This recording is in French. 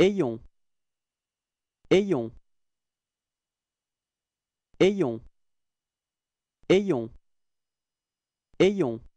ayons ayons ayons ayons ayons